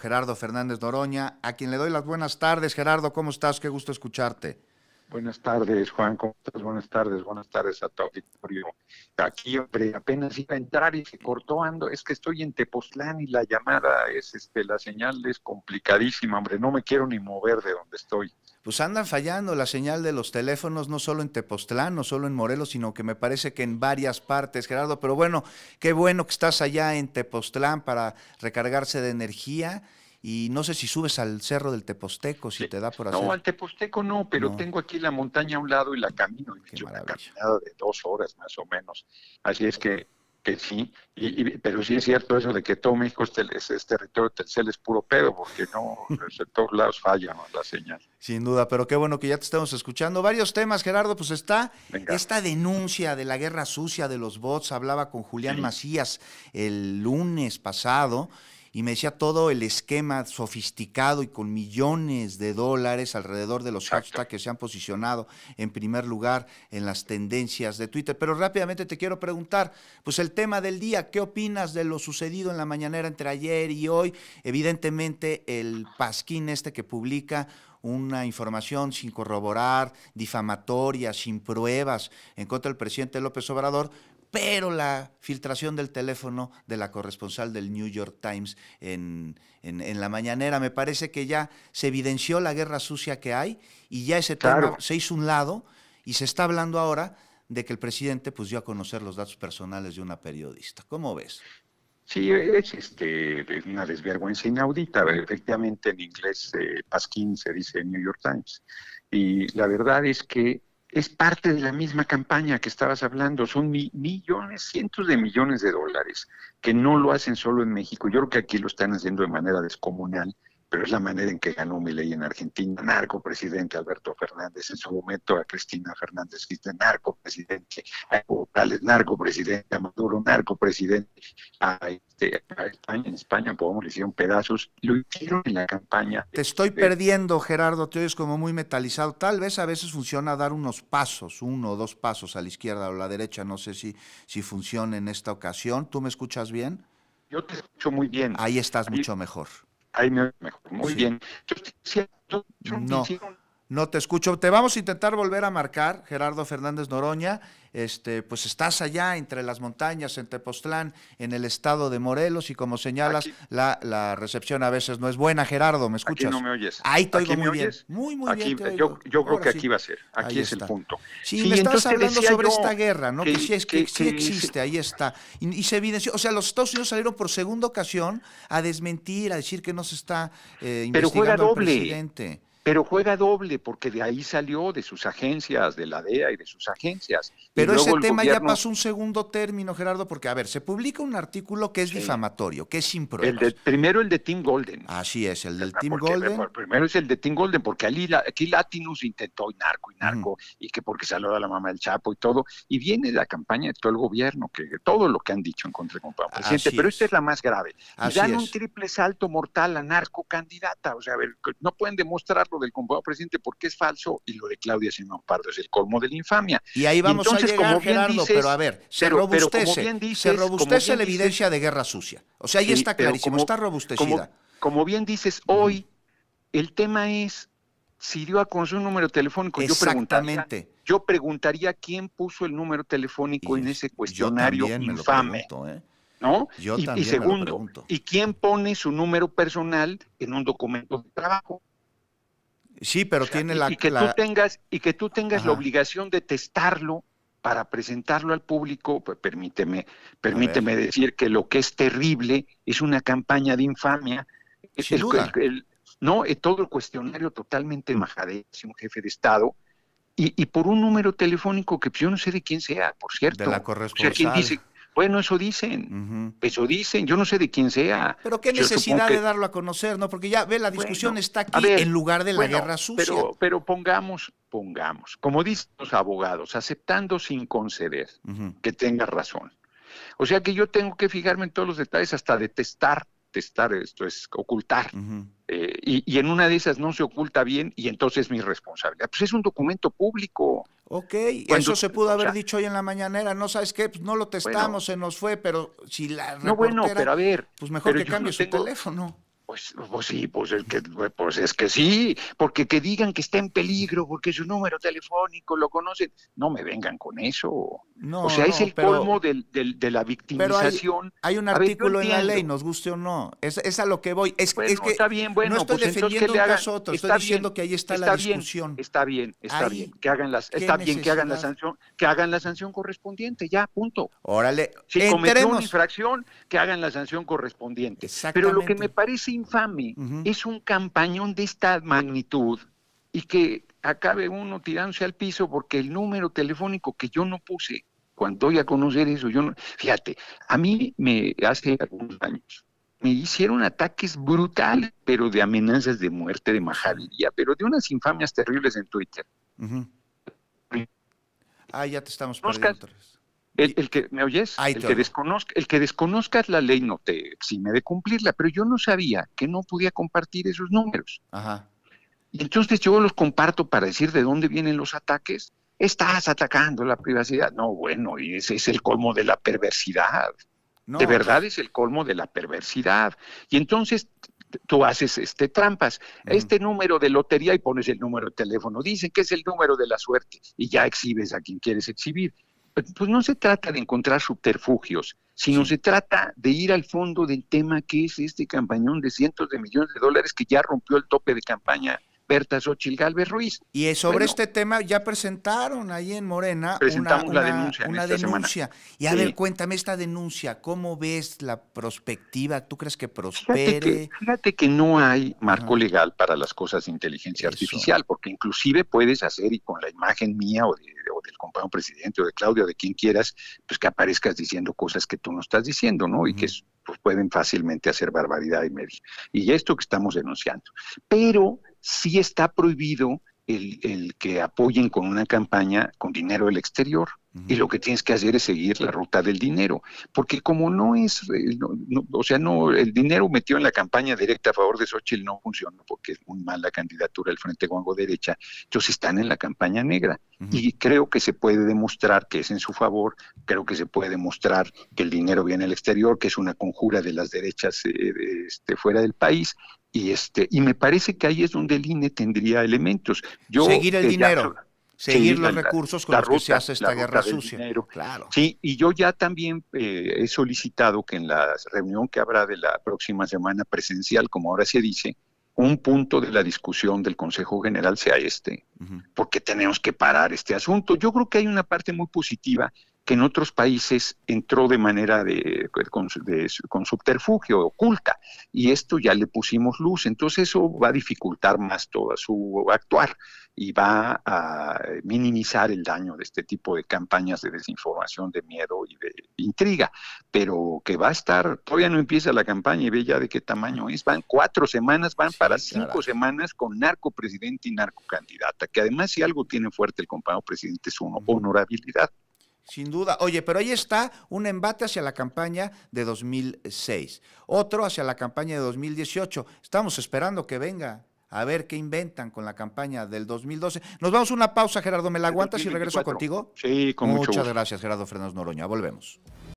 Gerardo Fernández Doroña, a quien le doy las buenas tardes. Gerardo, ¿cómo estás? Qué gusto escucharte. Buenas tardes, Juan. ¿Cómo estás? Buenas tardes, buenas tardes a tu auditorio. Aquí, hombre, apenas iba a entrar y se cortó ando. Es que estoy en Tepoztlán y la llamada es, este, la señal es complicadísima, hombre. No me quiero ni mover de donde estoy pues andan fallando la señal de los teléfonos, no solo en Tepoztlán, no solo en Morelos, sino que me parece que en varias partes, Gerardo. Pero bueno, qué bueno que estás allá en Tepoztlán para recargarse de energía. Y no sé si subes al cerro del Teposteco, si te da por hacer. No, al Teposteco no, pero tengo aquí la montaña a un lado y la camino. de dos horas más o menos. Así es que que sí, y, pero sí es cierto eso de que todo México es, es, territorio es puro pedo, porque no, en todos lados falla la señal. Sin duda, pero qué bueno que ya te estamos escuchando. Varios temas, Gerardo, pues está esta denuncia de la guerra sucia de los bots, hablaba con Julián Macías el lunes pasado, y me decía todo el esquema sofisticado y con millones de dólares alrededor de los hashtags que se han posicionado en primer lugar en las tendencias de Twitter. Pero rápidamente te quiero preguntar, pues el tema del día, ¿qué opinas de lo sucedido en la mañanera entre ayer y hoy? Evidentemente el pasquín este que publica una información sin corroborar, difamatoria, sin pruebas en contra del presidente López Obrador, pero la filtración del teléfono de la corresponsal del New York Times en, la mañanera, me parece que ya se evidenció la guerra sucia que hay y ya ese tema se hizo un lado y se está hablando ahora de que el presidente pues dio a conocer los datos personales de una periodista. ¿Cómo ves? Sí, es este, una desvergüenza inaudita. Efectivamente, en inglés, eh, Pasquín se dice New York Times. Y la verdad es que es parte de la misma campaña que estabas hablando. Son millones, cientos de millones de dólares que no lo hacen solo en México. Yo creo que aquí lo están haciendo de manera descomunal pero es la manera en que ganó mi ley en Argentina, narco presidente Alberto Fernández, en su momento a Cristina Fernández narco presidente, a narco presidente, a Maduro, narco presidente, a, este, a España, en España podemos le hicieron pedazos, lo hicieron en la campaña. Te estoy perdiendo, Gerardo, te oyes como muy metalizado, tal vez a veces funciona dar unos pasos, uno o dos pasos a la izquierda o a la derecha, no sé si, si funciona en esta ocasión, ¿tú me escuchas bien? Yo te escucho muy bien. Ahí estás mucho mejor ahí me mejor. Muy bien. No te escucho. Te vamos a intentar volver a marcar, Gerardo Fernández Noroña. Este, pues estás allá entre las montañas, en Tepoztlán, en el estado de Morelos, y como señalas, la, recepción a veces no es buena. Gerardo, ¿me escuchas? no me oyes. Ahí te muy bien. Muy, muy bien. Yo, yo creo que aquí va a ser. Aquí es el punto. Sí, me estás hablando sobre esta guerra, ¿no? Que, sí, es, existe, ahí está. Y, se evidenció. O sea, los Estados Unidos salieron por segunda ocasión a desmentir, a decir que no se está eh, investigando Pero doble. presidente pero juega doble porque de ahí salió de sus agencias, de la DEA y de sus agencias. Pero ese tema ya pasó un segundo término, Gerardo, porque a ver, se publica un artículo que es difamatorio, que es impropio. primero el de Tim Golden. Así es, el del Tim eh, Golden. Primero es el de Tim Golden, porque aquí Latinus intentó y narco y narco, y que porque salió a la mamá del Chapo y todo, y viene la campaña de todo el gobierno, que todo lo que han dicho en contra de presidente, pero esta es la más grave. Y dan un triple salto mortal a narco candidata, o sea, a ver, no pueden demostrar del comprobado presidente porque es falso y lo de Claudia Simón Pardo es el colmo de la infamia. Y ahí vamos Entonces, a llegar, como bien pero a ver, se pero, robustece, se robustece la evidencia de guerra sucia. O sea, ahí está clarísimo, como, está robustecida. Como, bien dices, hoy el tema es si dio a con un número telefónico. Yo preguntaría, yo preguntaría quién puso el número telefónico en ese cuestionario yo infame. pregunto, ¿eh? ¿no? y, y, segundo, ¿y quién pone su número personal en un documento de trabajo? Sí, pero tiene la... Y que tú tengas, y que tú tengas la obligación de testarlo para presentarlo al público, pues permíteme, permíteme decir que lo que es terrible es una campaña de infamia. es el, eh, todo el cuestionario totalmente mm. majadísimo, jefe de Estado y, por un número telefónico que pues, yo no sé de quién sea, por cierto. De la corresponsal. Bueno, eso dicen, eso dicen, yo no sé de quién sea. Pero qué necesidad de darlo a conocer, ¿no? Porque ya ve, la discusión está aquí en lugar de la guerra sucia. Pero, pongamos, pongamos, como dicen los abogados, aceptando sin conceder que tenga razón. O sea que yo tengo que fijarme en todos los detalles hasta detestar, testar esto es ocultar. Eh, y, en una de esas no se oculta bien y entonces es mi responsabilidad. Pues es un documento público. Ok, eso se pudo haber dicho hoy en la mañanera, no sabes qué, pues no lo testamos, se nos fue, pero si la... No, bueno, pero a ver, pues mejor que cambie su teléfono. Pues, pues, sí, pues es, que, pues es que sí, porque que digan que está en peligro, porque su número telefónico lo conocen, no me vengan con eso. No, o sea, es el colmo de la victimización. hay, un artículo en la ley, nos guste o no, es, a lo que voy. Es, que está bien, bueno, no estoy pues defendiendo un caso otro, estoy diciendo que ahí está, la discusión. está bien, está bien, que hagan las, está bien que hagan la sanción, que hagan la sanción correspondiente, ya, punto. Órale, si cometió una infracción, que hagan la sanción correspondiente. Pero lo que me parece infame, es un campañón de esta magnitud y que acabe uno tirándose al piso porque el número telefónico que yo no puse, cuando voy a conocer eso, yo no, fíjate, a mí me hace algunos años me hicieron ataques brutales, pero de amenazas de muerte, de majadería, pero de unas infamias terribles en Twitter. Ah, ya te estamos perdiendo. El, que, ¿me oyes? el, que desconozca, el que desconozcas la ley no te exime de cumplirla, pero yo no sabía que no podía compartir esos números. Y entonces yo los comparto para decir de dónde vienen los ataques. Estás atacando la privacidad. No, bueno, y ese es el colmo de la perversidad. de verdad pues. es el colmo de la perversidad. Y entonces tú haces este trampas. Este número de lotería y pones el número de teléfono. Dicen que es el número de la suerte y ya exhibes a quien quieres exhibir pues no se trata de encontrar subterfugios, sino se trata de ir al fondo del tema que es este campañón de cientos de millones de dólares que ya rompió el tope de campaña Berta Xochil Galvez Ruiz. Y sobre este tema ya presentaron ahí en Morena presentamos una, la denuncia. Y a ver, cuéntame esta denuncia, ¿cómo ves la prospectiva? ¿Tú crees que prospere? Fíjate que, no hay marco legal para las cosas de inteligencia artificial, porque inclusive puedes hacer, y con la imagen mía o de compañero presidente o de Claudio, de quien quieras, pues que aparezcas diciendo cosas que tú no estás diciendo, ¿no? Y que pues, pueden fácilmente hacer barbaridad y media. Y esto que estamos denunciando. Pero sí está prohibido el, el que apoyen con una campaña con dinero del exterior. Y lo que tienes que hacer es seguir la ruta del dinero, porque como no es, eh, o sea, no, el dinero metido en la campaña directa a favor de Xochitl no funciona, porque es muy mala candidatura del Frente Guango Derecha, entonces están en la campaña negra. Y creo que se puede demostrar que es en su favor, creo que se puede demostrar que el dinero viene al exterior, que es una conjura de las derechas eh, este, fuera del país, y este y me parece que ahí es donde el INE tendría elementos. Yo, Seguir el eh, dinero seguir los recursos con los que se hace esta guerra sucia. Sí, y yo ya también eh, he solicitado que en la reunión que habrá de la próxima semana presencial, como ahora se dice, un punto de la discusión del Consejo General sea este, porque tenemos que parar este asunto. Yo creo que hay una parte muy positiva que en otros países entró de manera de, con, subterfugio oculta y esto ya le pusimos luz, entonces eso va a dificultar más todo su actuar y va a minimizar el daño de este tipo de campañas de desinformación, de miedo y de intriga, pero que va a estar, todavía no empieza la campaña y ve ya de qué tamaño es, van cuatro semanas, van para cinco semanas con narco presidente y narco candidata, que además si algo tiene fuerte el compañero presidente es su honorabilidad. Sin duda. Oye, pero ahí está un embate hacia la campaña de 2006, otro hacia la campaña de 2018. Estamos esperando que venga a ver qué inventan con la campaña del 2012. Nos vamos a una pausa, Gerardo. ¿Me la aguantas y regreso contigo? Sí, con Muchas mucho gusto. gracias, Gerardo Fernández Noroña. Volvemos.